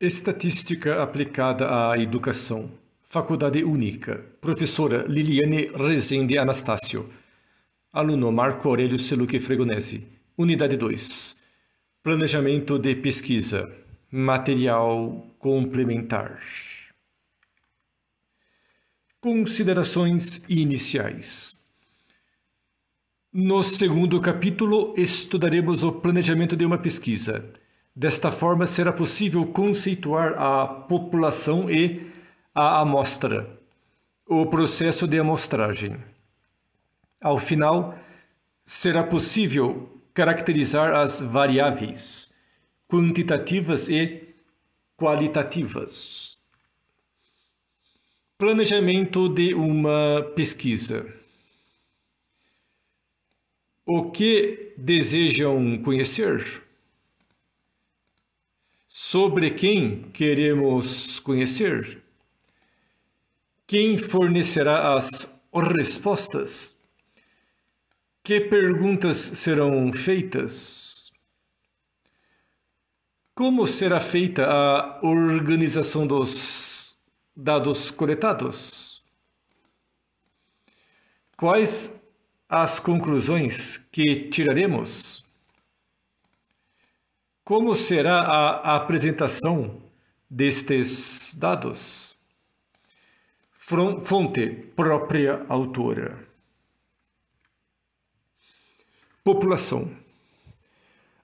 Estatística aplicada à educação. Faculdade Única. Professora Liliane Rezende Anastácio. Aluno Marco Aurélio Seluque Fregonese. Unidade 2. Planejamento de pesquisa. Material complementar. Considerações iniciais. No segundo capítulo, estudaremos o planejamento de uma pesquisa. Desta forma, será possível conceituar a população e a amostra, o processo de amostragem. Ao final, será possível caracterizar as variáveis quantitativas e qualitativas. Planejamento de uma pesquisa. O que desejam conhecer? sobre quem queremos conhecer? Quem fornecerá as respostas? Que perguntas serão feitas? Como será feita a organização dos dados coletados? Quais as conclusões que tiraremos? Como será a apresentação destes dados? Fonte própria autora. População.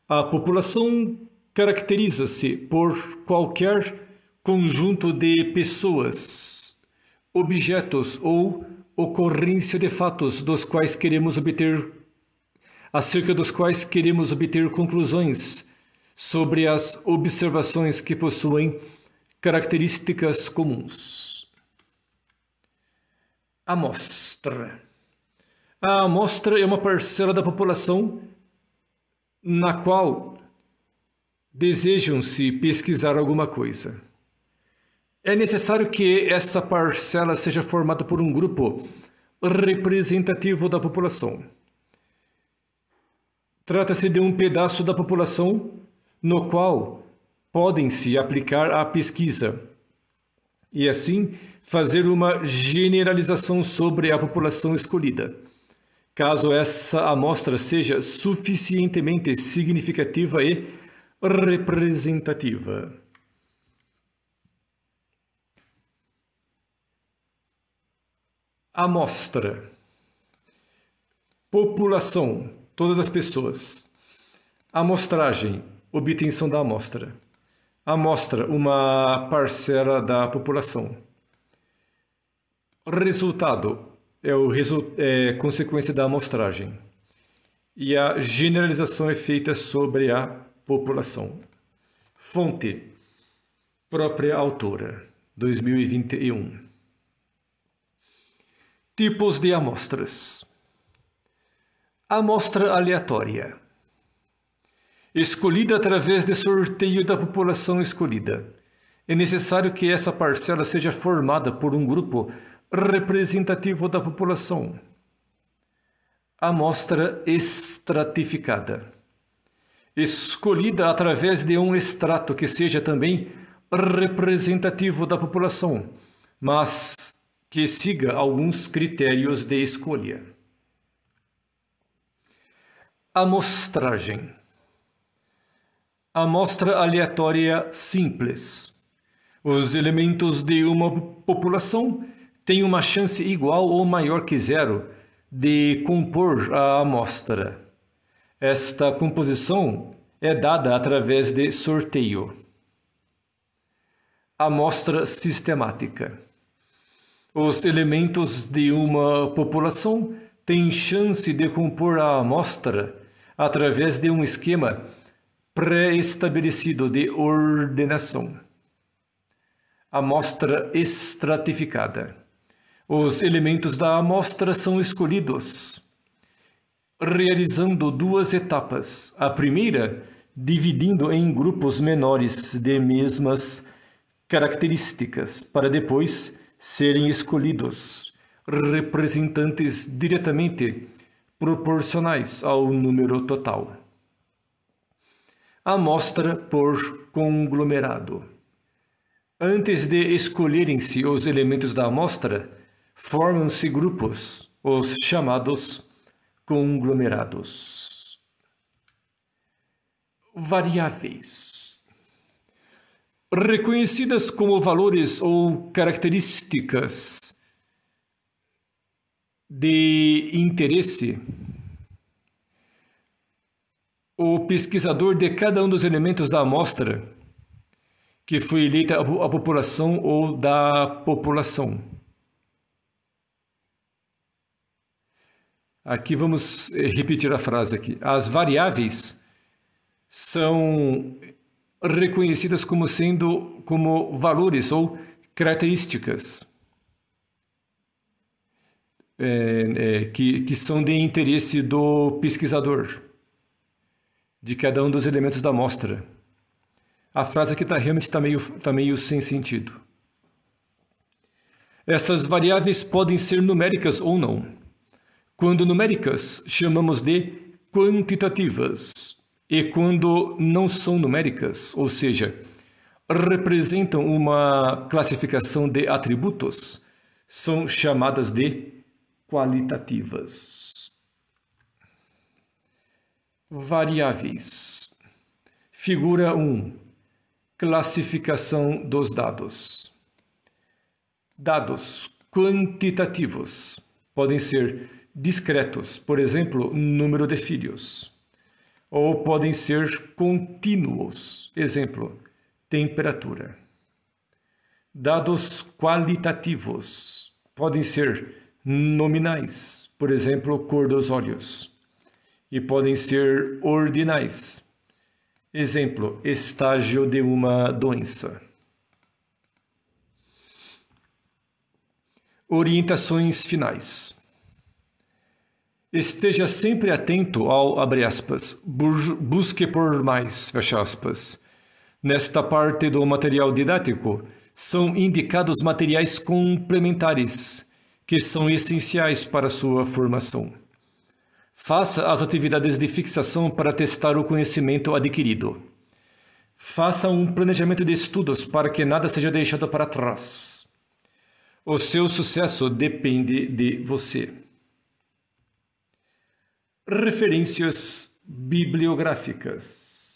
A população caracteriza-se por qualquer conjunto de pessoas, objetos ou ocorrência de fatos dos quais queremos obter acerca dos quais queremos obter conclusões sobre as observações que possuem características comuns. Amostra. A amostra é uma parcela da população na qual desejam-se pesquisar alguma coisa. É necessário que essa parcela seja formada por um grupo representativo da população. Trata-se de um pedaço da população no qual podem se aplicar à pesquisa e assim fazer uma generalização sobre a população escolhida, caso essa amostra seja suficientemente significativa e representativa. Amostra. População, todas as pessoas. Amostragem, obtenção da amostra. Amostra, uma parcela da população. Resultado é, o resu é consequência da amostragem. E a generalização é feita sobre a população. Fonte, própria autora, 2021. Tipos de amostras: amostra aleatória escolhida através de sorteio da população escolhida. É necessário que essa parcela seja formada por um grupo representativo da população. Amostra estratificada. Escolhida através de um extrato que seja também representativo da população, mas que siga alguns critérios de escolha. Amostragem amostra aleatória simples. Os elementos de uma população têm uma chance igual ou maior que zero de compor a amostra. Esta composição é dada através de sorteio. Amostra sistemática. Os elementos de uma população têm chance de compor a amostra através de um esquema pré-estabelecido de ordenação. Amostra estratificada. Os elementos da amostra são escolhidos, realizando duas etapas. A primeira, dividindo em grupos menores de mesmas características, para depois serem escolhidos representantes diretamente proporcionais ao número total amostra por conglomerado. Antes de escolherem-se os elementos da amostra, formam-se grupos, os chamados conglomerados. Variáveis. Reconhecidas como valores ou características de interesse o pesquisador de cada um dos elementos da amostra que foi eleita a população ou da população. Aqui vamos eh, repetir a frase aqui. As variáveis são reconhecidas como sendo como valores ou características é, é, que, que são de interesse do pesquisador de cada um dos elementos da amostra. A frase aqui está realmente está meio, tá meio sem sentido. Essas variáveis podem ser numéricas ou não. Quando numéricas, chamamos de quantitativas. E quando não são numéricas, ou seja, representam uma classificação de atributos, são chamadas de qualitativas variáveis. Figura 1. Classificação dos dados. Dados quantitativos podem ser discretos, por exemplo, número de filhos, ou podem ser contínuos, exemplo, temperatura. Dados qualitativos podem ser nominais, por exemplo, cor dos olhos e podem ser ordinais. Exemplo: estágio de uma doença. Orientações finais. Esteja sempre atento ao abre aspas, busque por mais fecha aspas. Nesta parte do material didático são indicados materiais complementares que são essenciais para sua formação. Faça as atividades de fixação para testar o conhecimento adquirido. Faça um planejamento de estudos para que nada seja deixado para trás. O seu sucesso depende de você. Referências bibliográficas.